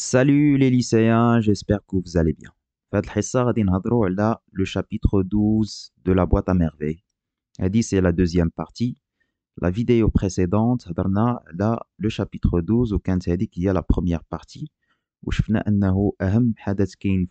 Salut les lycéens, j'espère que vous allez bien. le chapitre 12 de la boîte à merveilles. c'est la deuxième partie. La vidéo précédente, là, le chapitre 12, où y a la première partie. Où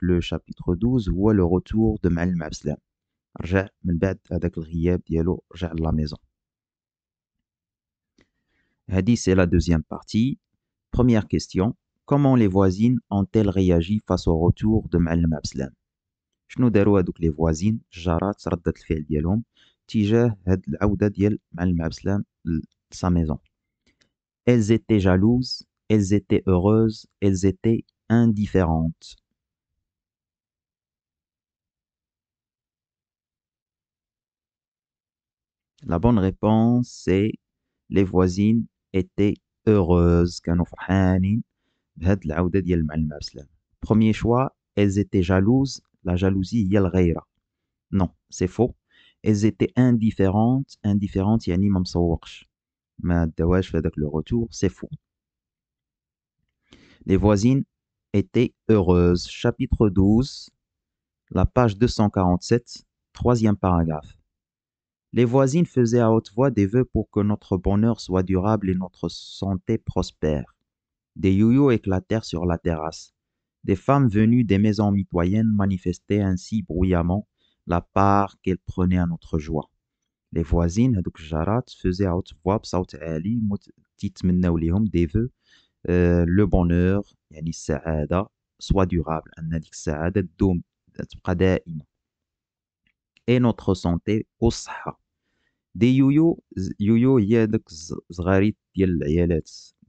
le chapitre 12, ou le retour de Malm Abslam. رجع من بعد هذاك الغياب ديالو رجع لا ميزون هادي سي comment les voisines ont-elles réagi face au retour de معلم عبد Je شنو داروا هذوك لي فوازين الجارات ردة الفعل ديالهم تجاه هاد العوده ديال معلم عبد elles étaient jalouses elles étaient heureuses elles étaient indifférentes La bonne réponse c'est les voisines étaient heureuses, كانوا فرحانين Premier choix, elles étaient jalouses la jalousie yel reira. non c'est faux elles étaient indifférentes indifférentes يعني ما مسوقش ما retour c'est faux les voisines étaient heureuses chapitre 12 la page 247 troisième paragraphe les voisines faisaient à haute voix des vœux pour que notre bonheur soit durable et notre santé prospère. Des yoyos éclatèrent sur la terrasse. Des femmes venues des maisons mitoyennes manifestaient ainsi bruyamment la part qu'elles prenaient à notre joie. Les voisines, donc Jarat, faisaient à haute voix, بصوت عالي, تتمنوا لهم des vœux, euh, le bonheur, la السعادة, soit durable, أن هذيك السعادة تدوم تبقى دائمة. Et notre santé والصحة. Des yoyo, yoyo هي هذوك الصغاريت ديال العيالات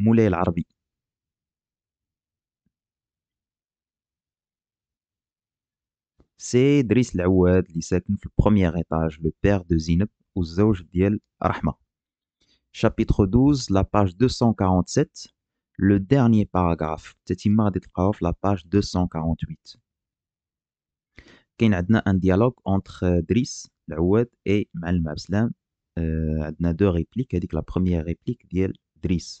Moulay l'Arabie. C'est Driss L'Aouad, le premier étage, le père de Zineb, ou zauge Rahma. Chapitre 12, la page 247, le dernier paragraphe, la page 248. Il y a un dialogue entre Driss L'Aouad et Mal Absalam. Il euh, y a deux répliques la première réplique d'Yel Driss.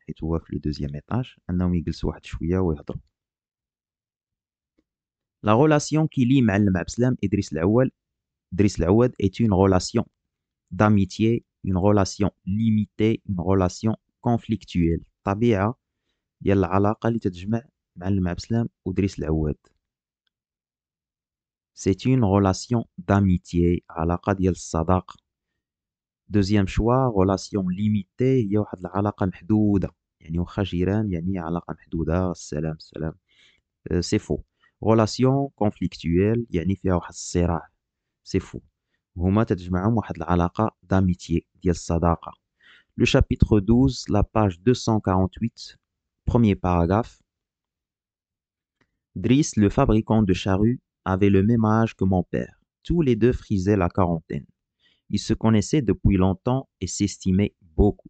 حيت هو في لو دوزيام ايطاج انهم يجلسوا واحد شويه ويهضروا لا غولاسيون كي لي مع عبد السلام ادريس العوال ادريس العواد est اون غولاسيون داميتيي اون غولاسيون ليميتي اون غولاسيون كونفليكتويل الطبيعه ديال العلاقه اللي تتجمع مع عبد السلام ودريس العواد سي اون غولاسيون داميتيي علاقه ديال الصداقه دوزيام شوا غولاسيون ليميتي هي واحد العلاقه محدوده Euh, c'est faux relation conflictuelle c'est faux le chapitre 12 la page 248 premier paragraphe Driss, le fabricant de charrues, avait le même âge que mon père. Tous les deux frisaient la quarantaine. Ils se connaissaient depuis longtemps et s'estimaient beaucoup.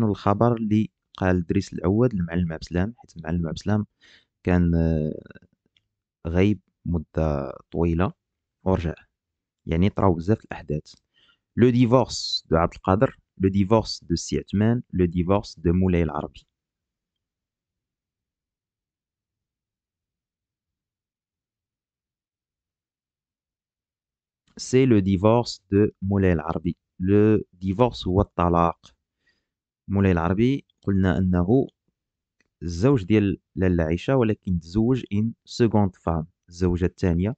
شنو الخبر اللي قال ادريس الاول المعلم عبد السلام حيت المعلم عبد السلام كان آه، غايب مده طويله ورجع يعني طراو بزاف الاحداث لو ديفورس دو عبد القادر لو ديفورس دو سي عثمان لو ديفورس دو مولاي العربي سي لو ديفورس دو مولاي العربي لو ديفورس هو الطلاق مولاي العربي قلنا انه الزوج ديال لاله عيشه ولكن تزوج ان سكوند فام الزوجه الثانيه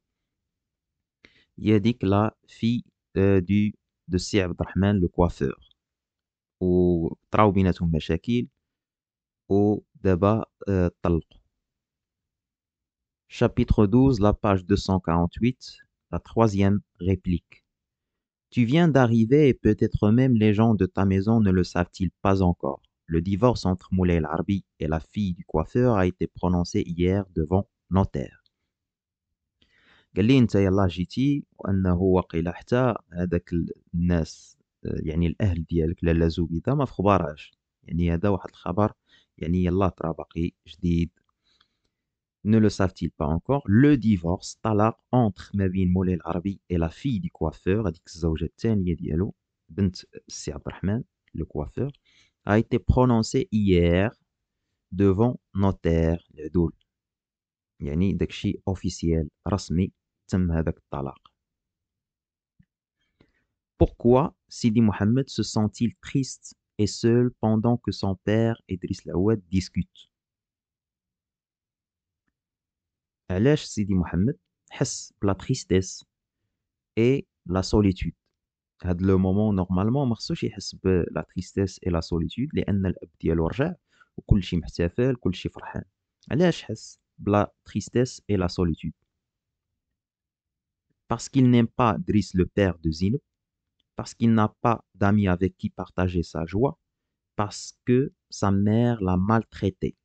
هي ديك لا في دو دو سي عبد الرحمن لو كوافور وطراو بيناتهم مشاكل ودابا طلقوا شابيتر 12 لا باج 248 لا 3 ريبليك Tu viens d'arriver et peut-être même les gens de ta maison ne le savent-ils pas encore. Le divorce entre Moulay Larbi et la fille du coiffeur a été prononcé hier devant notaire. قال لي انت يلا جيتي وانه وقيلا حتى هذاك الناس يعني الاهل ديالك لالا زبيده ما في خبارهاش يعني هذا واحد الخبر يعني يلا ترى باقي ne le savent-ils pas encore, le divorce, talar entre Mabine Moulay arabi et la fille du coiffeur, euh, le coiffeur, a été prononcé hier devant notaire le doul. yani داكشي officiel, رسمي تم هذاك Pourquoi Sidi Mohamed se sent-il triste et seul pendant que son père Idriss Laouad discute Il y a un moment la tristesse et la solitude. Il y a un moment où il y a la tristesse et la solitude. Il y a un moment où il y a la tristesse et la solitude. tristesse et la solitude. Parce qu'il n'aime pas Driss, le père de Zinup. Parce qu'il n'a pas d'amis avec qui partager sa joie. Parce que sa mère l'a maltraité.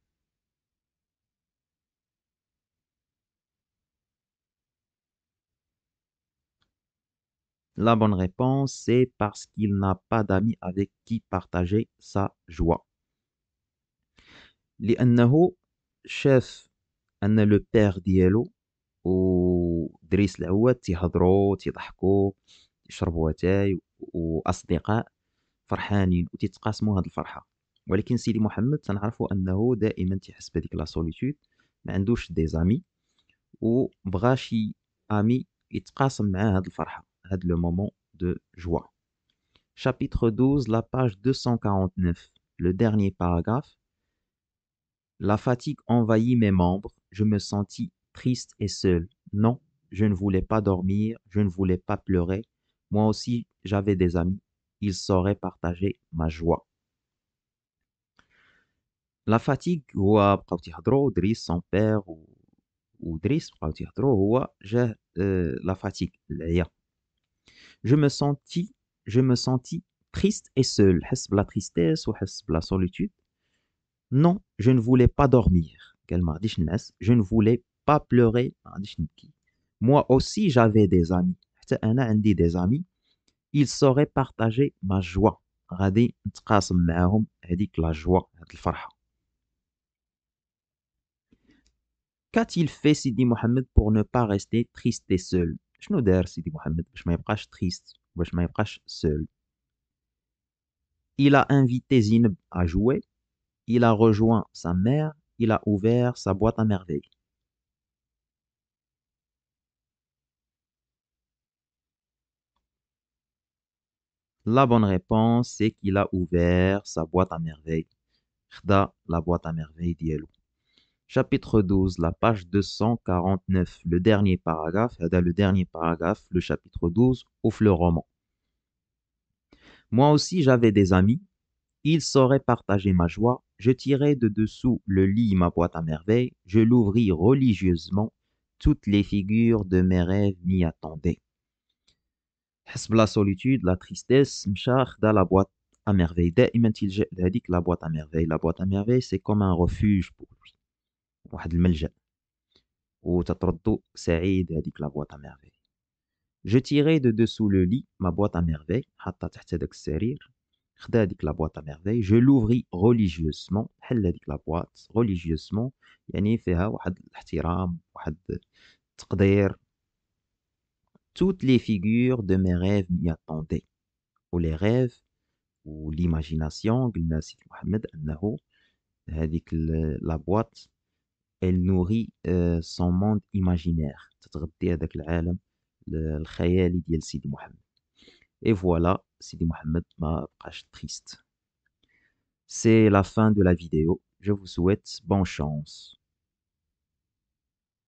La bonne réponse, c'est parce qu'il n'a pas d'amis avec qui partager sa joie. لأنه شاف أن لو بير ديالو ودريس العواد تيهضروا تيضحكوا يشربوا اتاي وأصدقاء فرحانين وتيتقاسموا هاد الفرحة ولكن سيدي محمد تنعرفوا أنه دائما تيحس بهذيك لا سوليتود ما عندوش دي زامي وبغى شي امي يتقاسم معاه هاد الفرحه le moment de joie. Chapitre 12, la page 249, le dernier paragraphe. La fatigue envahit mes membres, je me sentis triste et seul. Non, je ne voulais pas dormir, je ne voulais pas pleurer. Moi aussi, j'avais des amis, ils sauraient partager ma joie. La fatigue, هو بقاو تيهضروا son سون بير ودريس بقاو je me sentis, je me sentis triste et seul. la tristesse ou la solitude Non, je ne voulais pas dormir. Je ne voulais pas pleurer. Moi aussi, j'avais des amis. des amis. Ils sauraient partager ma joie. Qu'a-t-il fait Sidi Mohamed pour ne pas rester triste et seul il a invité Zineb à jouer il a rejoint sa mère il a ouvert sa boîte à merveilles La bonne réponse, c'est qu'il a ouvert sa boîte à merveilles. la boîte à merveilles chapitre 12, la page 249, le dernier paragraphe, le dernier paragraphe, le chapitre 12, au le roman. Moi aussi j'avais des amis, ils sauraient partager ma joie, je tirai de dessous le lit ma boîte à merveille, je l'ouvris religieusement, toutes les figures de mes rêves m'y attendaient. la solitude, la tristesse, dans la boîte à merveille. la boîte à merveilles. la boîte à merveilles, c'est comme un refuge pour واحد الملجا وتتردو سعيد هذيك لا بواط ميرفي جو تيغي دو دوسو لو لي ما بواط ا ميرفي حطها تحت هذاك السرير خدا هذيك لا بواط ميرفي جو لوفري ريليجيوسمون حل هذيك لا بواط ريليجيوسمون يعني فيها واحد الاحترام واحد التقدير توت لي فيغور دو مي ريف مي اتوندي و لي ريف و ليماجيناسيون قلنا سيدي محمد أنه هذيك لا بواط elle nourrit euh, son monde imaginaire Et voilà, Sidi Mohamed m'a triste. C'est la fin de la vidéo. Je vous souhaite bonne chance.